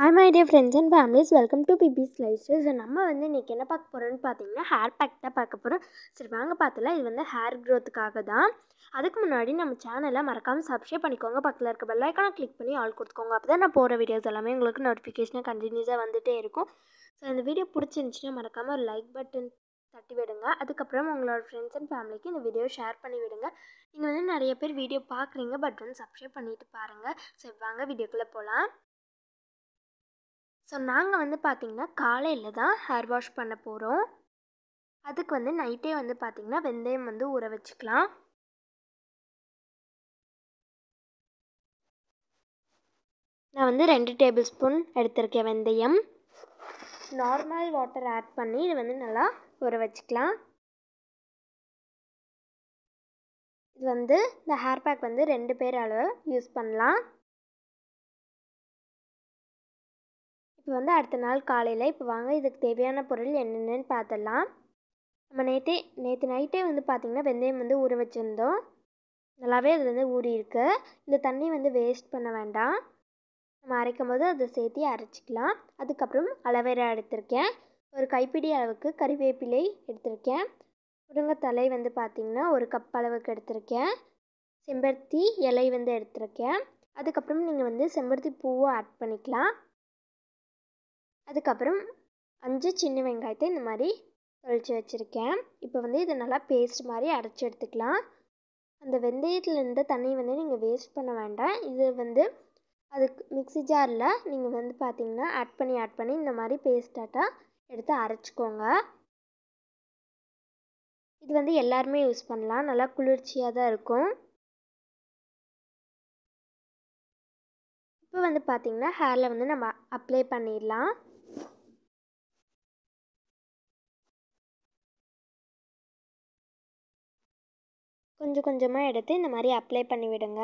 hi my dear friends and families welcome to BB's life so நம்ம வந்து இன்றைக்கி என்ன பார்க்க போகிறோன்னு பார்த்தீங்கன்னா ஹேர் பேக் தான் பார்க்க போகிறோம் சரி வாங்க பார்த்தல இது வந்து ஹேர் க்ரோத்துக்காக தான் அதுக்கு முன்னாடி நம்ம சேனலை மறக்காமல் சப்ஸ்கிரைப் பண்ணிக்கோங்க பக்கத்தில் இருக்க பெல்லைக்கான கிளிக் பண்ணி ஆள் கொடுத்துக்கோங்க அப்போ தான் நான் போகிற வீடியோஸ் எல்லாமே உங்களுக்கு நோட்டிஃபிகேஷனாக கண்டினியூஸாக வந்துகிட்டே இருக்கும் ஸோ இந்த வீடியோ பிடிச்சிருந்துச்சின்னா மறக்காமல் ஒரு லைக் பட்டன் தட்டி விடுங்க அதுக்கப்புறம் உங்களோட ஃப்ரெண்ட்ஸ் அண்ட் ஃபேமிலிக்கு இந்த வீடியோ ஷேர் பண்ணி விடுங்க நீங்கள் வந்து நிறைய பேர் வீடியோ பார்க்குறீங்க பட் வந்து சப்ஸ்கிரைப் பண்ணிவிட்டு பாருங்கள் சரி வாங்க வீடியோக்குள்ளே போகலாம் ஸோ நாங்கள் வந்து பார்த்திங்கன்னா காலையில் தான் ஹேர் வாஷ் பண்ண போகிறோம் அதுக்கு வந்து நைட்டே வந்து பார்த்திங்கன்னா வெந்தயம் வந்து ஊற வச்சுக்கலாம் நான் வந்து ரெண்டு டேபிள் ஸ்பூன் எடுத்திருக்கேன் வெந்தயம் நார்மல் வாட்டர் ஆட் பண்ணி இது வந்து நல்லா ஊற வச்சுக்கலாம் இது வந்து இந்த ஹேர் பேக் வந்து ரெண்டு பேர் அளவு யூஸ் பண்ணலாம் இப்போ வந்து அடுத்த நாள் காலையில் இப்போ வாங்க இதுக்கு தேவையான பொருள் என்னென்னு பார்த்துடலாம் நம்ம நேற்றே நேற்று நைட்டே வந்து பார்த்திங்கன்னா வெந்தயம் வந்து ஊற வச்சுருந்தோம் நல்லாவே அது வந்து ஊறி இருக்கு இந்த தண்ணி வந்து வேஸ்ட் பண்ண வேண்டாம் நம்ம அரைக்கும் போது அதை சேர்த்து அரைச்சிக்கலாம் அதுக்கப்புறம் அளவேரா எடுத்திருக்கேன் ஒரு கைப்பிடி அளவுக்கு கறிவேப்பிலை எடுத்திருக்கேன் முருங்கைத்தலை வந்து பார்த்திங்கன்னா ஒரு கப் அளவுக்கு எடுத்திருக்கேன் செம்பருத்தி இலை வந்து எடுத்திருக்கேன் அதுக்கப்புறம் நீங்கள் வந்து செம்பருத்தி பூவை ஆட் பண்ணிக்கலாம் அதுக்கப்புறம் அஞ்சு சின்ன வெங்காயத்தை இந்த மாதிரி தொளிச்சு வச்சுருக்கேன் இப்போ வந்து இதை நல்லா பேஸ்ட் மாதிரி அரைச்சி எடுத்துக்கலாம் அந்த வெந்தயத்தில் இருந்த தண்ணி வந்து நீங்கள் வேஸ்ட் பண்ண வேண்டாம் இது வந்து அதுக்கு மிக்சி ஜாரில் நீங்கள் வந்து பார்த்தீங்கன்னா ஆட் பண்ணி ஆட் பண்ணி இந்த மாதிரி பேஸ்டாட்டாக எடுத்து அரைச்சிக்கோங்க இது வந்து எல்லாருமே யூஸ் பண்ணலாம் நல்லா குளிர்ச்சியாக தான் இருக்கும் இப்போ வந்து பார்த்திங்கன்னா ஹேரில் வந்து நம்ம அப்ளை பண்ணிடலாம் கொஞ்சம் கொஞ்சமாக எடுத்து இந்த மாதிரி அப்ளை பண்ணிவிடுங்க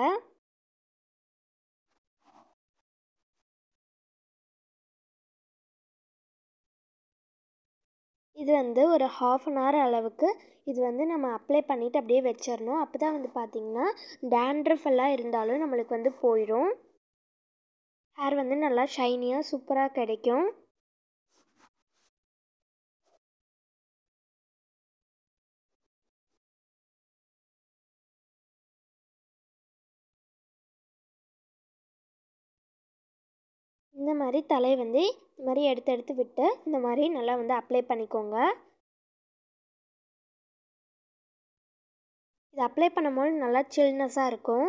இது வந்து ஒரு ஹாஃப் அன் ஹவர் அளவுக்கு இது வந்து நம்ம அப்ளை பண்ணிவிட்டு அப்படியே வச்சிடணும் அப்போ தான் வந்து பார்த்திங்கன்னா டேண்ட்ரஃப் எல்லாம் இருந்தாலும் நம்மளுக்கு வந்து போயிடும் ஹேர் வந்து நல்லா ஷைனியாக சூப்பராக கிடைக்கும் இந்த மாதிரி தலை வந்து இந்த மாதிரி எடுத்து எடுத்து விட்டு இந்த மாதிரி நல்லா வந்து அப்ளை பண்ணிக்கோங்க இது அப்ளை பண்ணும்போது நல்லா சில்னஸாக இருக்கும்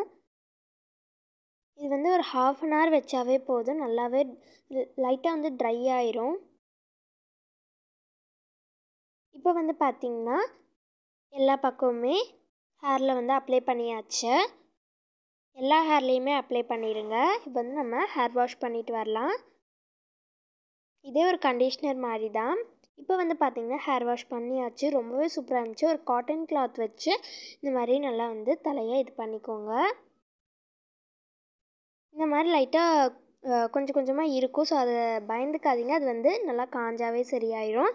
இது வந்து ஒரு ஹாஃப் அன் ஹவர் வச்சாவே போதும் நல்லாவே லைட்டாக வந்து ட்ரை ஆயிரும் இப்போ வந்து பார்த்திங்கன்னா எல்லா பக்கமுமே ஹேரில் வந்து அப்ளை பண்ணியாச்சு எல்லா ஹேர்லேயுமே அப்ளை பண்ணிடுங்க இப்போ வந்து நம்ம ஹேர் வாஷ் பண்ணிட்டு வரலாம் இதே ஒரு கண்டிஷ்னர் மாதிரி தான் இப்போ வந்து பார்த்திங்கன்னா ஹேர் வாஷ் பண்ணியாச்சு ரொம்பவே சூப்பராக இருந்துச்சு ஒரு காட்டன் கிளாத் வச்சு இந்த மாதிரி நல்லா வந்து தலையை இது பண்ணிக்கோங்க இந்த மாதிரி லைட்டாக கொஞ்சம் கொஞ்சமாக இருக்கும் ஸோ அதை பயந்துக்காதீங்க அது வந்து நல்லா காஞ்சாவே சரியாயிடும்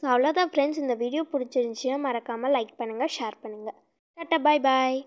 ஸோ அவ்வளோதான் ஃப்ரெண்ட்ஸ் இந்த வீடியோ பிடிச்சிருந்துச்சின்னா மறக்காமல் லைக் பண்ணுங்கள் ஷேர் பண்ணுங்கள் டாட்டா பாய் பாய்